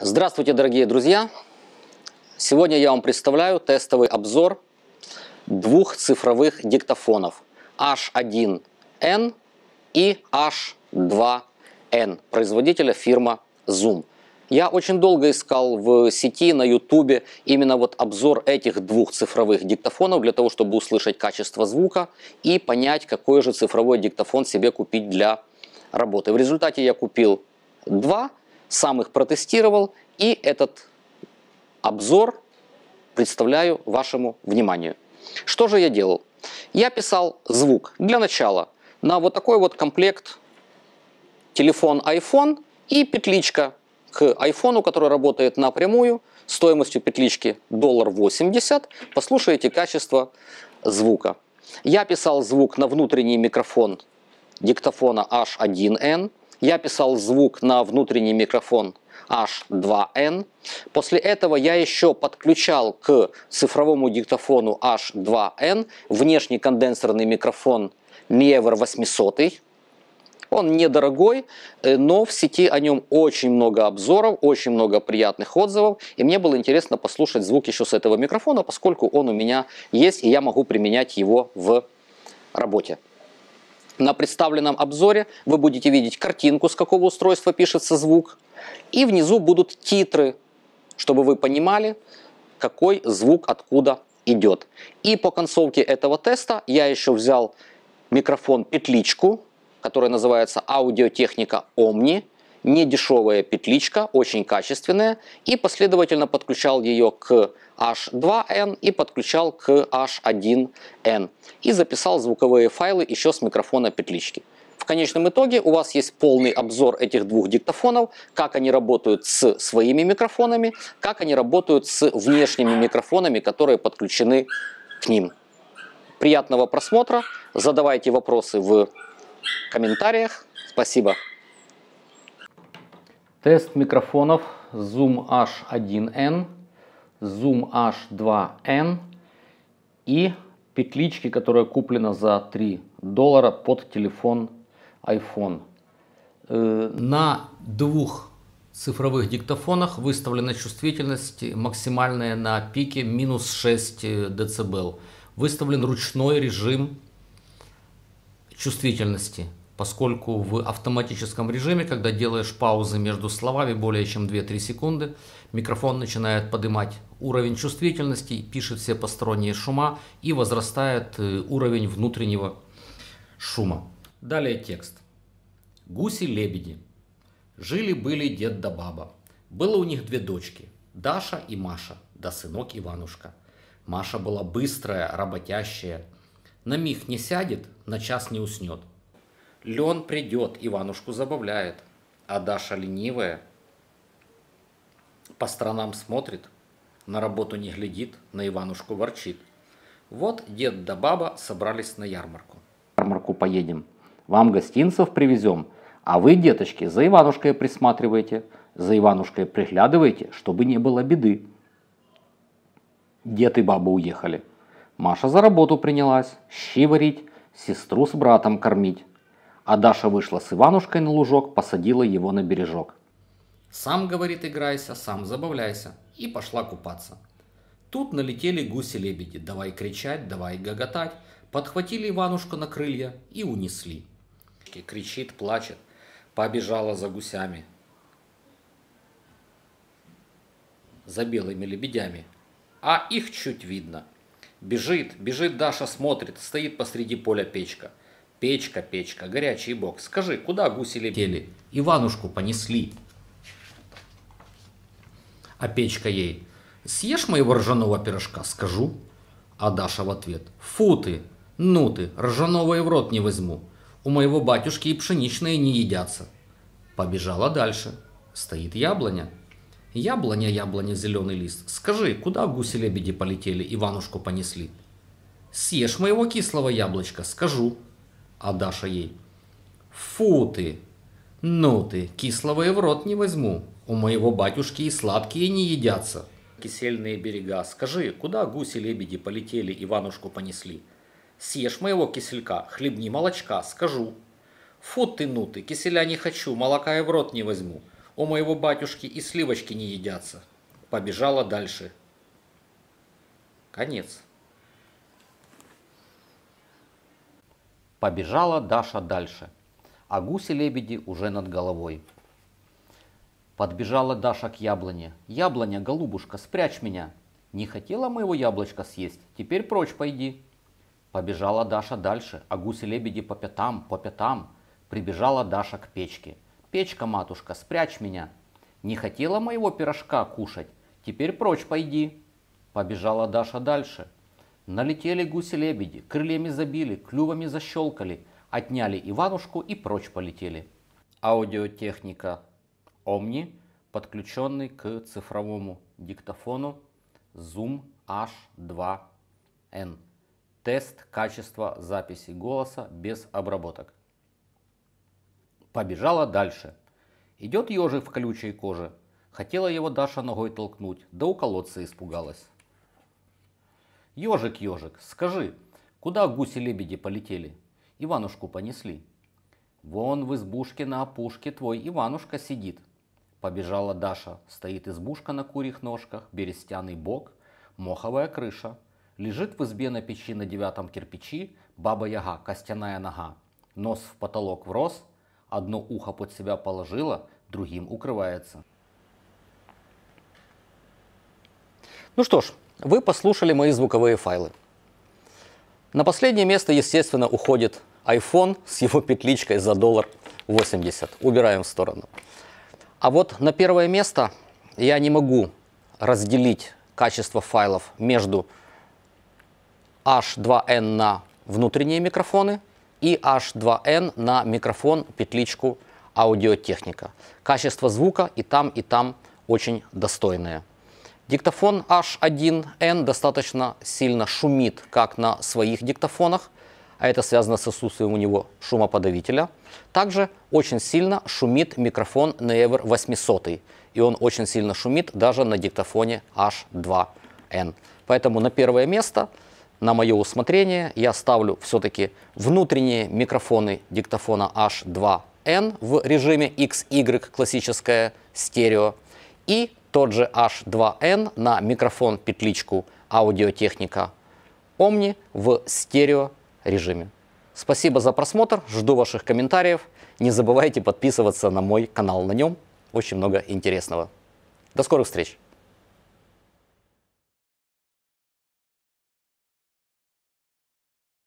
Здравствуйте, дорогие друзья! Сегодня я вам представляю тестовый обзор двух цифровых диктофонов H1N и H2N производителя фирма Zoom. Я очень долго искал в сети, на ютубе именно вот обзор этих двух цифровых диктофонов для того, чтобы услышать качество звука и понять, какой же цифровой диктофон себе купить для работы. В результате я купил два сам их протестировал, и этот обзор представляю вашему вниманию. Что же я делал? Я писал звук для начала на вот такой вот комплект телефон iPhone и петличка к iPhone, который работает напрямую, стоимостью петлички доллар 80. Послушайте качество звука. Я писал звук на внутренний микрофон диктофона H1N я писал звук на внутренний микрофон H2N. После этого я еще подключал к цифровому диктофону H2N внешний конденсорный микрофон Mever 800. Он недорогой, э, но в сети о нем очень много обзоров, очень много приятных отзывов. И мне было интересно послушать звук еще с этого микрофона, поскольку он у меня есть, и я могу применять его в работе. На представленном обзоре вы будете видеть картинку, с какого устройства пишется звук, и внизу будут титры, чтобы вы понимали, какой звук откуда идет. И по концовке этого теста я еще взял микрофон петличку, который называется аудиотехника Omni недешевая петличка, очень качественная, и последовательно подключал ее к H2N и подключал к H1N. И записал звуковые файлы еще с микрофона петлички. В конечном итоге у вас есть полный обзор этих двух диктофонов, как они работают с своими микрофонами, как они работают с внешними микрофонами, которые подключены к ним. Приятного просмотра, задавайте вопросы в комментариях. Спасибо. Тест микрофонов Zoom H1N, Zoom H2N и петлички, которая куплена за 3 доллара под телефон iPhone. Э, на двух цифровых диктофонах выставлена чувствительность максимальная на пике минус 6 дБ. Выставлен ручной режим чувствительности – поскольку в автоматическом режиме, когда делаешь паузы между словами более чем 2-3 секунды, микрофон начинает поднимать уровень чувствительности, пишет все посторонние шума и возрастает э, уровень внутреннего шума. Далее текст. Гуси-лебеди. Жили-были дед да баба. Было у них две дочки, Даша и Маша, да сынок Иванушка. Маша была быстрая, работящая. На миг не сядет, на час не уснет – Лен придет, Иванушку забавляет, а Даша ленивая, по сторонам смотрит, на работу не глядит, на Иванушку ворчит. Вот дед да баба собрались на ярмарку. Ярмарку поедем, вам гостинцев привезем, а вы, деточки, за Иванушкой присматриваете, за Иванушкой приглядываете, чтобы не было беды. Дед и баба уехали. Маша за работу принялась, щи варить, сестру с братом кормить а Даша вышла с Иванушкой на лужок, посадила его на бережок. «Сам, — говорит, — играйся, сам забавляйся», и пошла купаться. Тут налетели гуси-лебеди, давай кричать, давай гоготать, подхватили Иванушку на крылья и унесли. кричит, плачет, побежала за гусями, за белыми лебедями, а их чуть видно. Бежит, бежит Даша, смотрит, стоит посреди поля печка – Печка, печка, горячий бок, скажи, куда гуси летели? Иванушку понесли. А печка ей, съешь моего ржаного пирожка, скажу. А Даша в ответ, фу ты, ну ты, ржаного и в рот не возьму. У моего батюшки и пшеничные не едятся. Побежала дальше. Стоит яблоня. Яблоня, яблоня, зеленый лист. Скажи, куда гуси-лебеди полетели, Иванушку понесли? Съешь моего кислого яблочка, скажу. А Даша ей. Фу ты! Ну ты, кислого и в рот не возьму. У моего батюшки и сладкие не едятся. Кисельные берега. Скажи, куда гуси-лебеди полетели, Иванушку понесли? Съешь моего киселька, хлебни молочка, скажу. Фу ты, ну ты, киселя не хочу, молока и в рот не возьму. У моего батюшки и сливочки не едятся. Побежала дальше. Конец. Побежала Даша дальше, а гуси-лебеди уже над головой. Подбежала Даша к яблоне. «Яблоня, голубушка, спрячь меня!» «Не хотела моего яблочка съесть, теперь прочь пойди!» Побежала Даша дальше, а гуси-лебеди по пятам, по пятам. Прибежала Даша к печке. «Печка, матушка, спрячь меня!» «Не хотела моего пирожка кушать, теперь прочь пойди!» Побежала Даша дальше, Налетели гуси-лебеди, крыльями забили, клювами защелкали, отняли Иванушку и прочь полетели. Аудиотехника Omni, подключенный к цифровому диктофону Zoom H2N. Тест качества записи голоса без обработок. Побежала дальше. Идет ежик в колючей коже. Хотела его Даша ногой толкнуть, да у колодца испугалась. Ежик, ежик, скажи, куда гуси-лебеди полетели? Иванушку понесли. Вон в избушке на опушке твой Иванушка сидит. Побежала Даша, стоит избушка на курьих ножках, берестяный бок, моховая крыша. Лежит в избе на печи на девятом кирпичи баба-яга, костяная нога. Нос в потолок врос, одно ухо под себя положила, другим укрывается. Ну что ж, вы послушали мои звуковые файлы. На последнее место, естественно, уходит iPhone с его петличкой за доллар 80. Убираем в сторону. А вот на первое место я не могу разделить качество файлов между H2N на внутренние микрофоны и H2N на микрофон петличку аудиотехника. Качество звука и там, и там очень достойное. Диктофон H1N достаточно сильно шумит, как на своих диктофонах, а это связано с отсутствием у него шумоподавителя. Также очень сильно шумит микрофон Never 800, и он очень сильно шумит даже на диктофоне H2N. Поэтому на первое место, на мое усмотрение, я ставлю все-таки внутренние микрофоны диктофона H2N в режиме XY, классическое стерео, и тот же H2N на микрофон-петличку аудиотехника Omni в стерео режиме. Спасибо за просмотр, жду ваших комментариев. Не забывайте подписываться на мой канал на нем. Очень много интересного. До скорых встреч!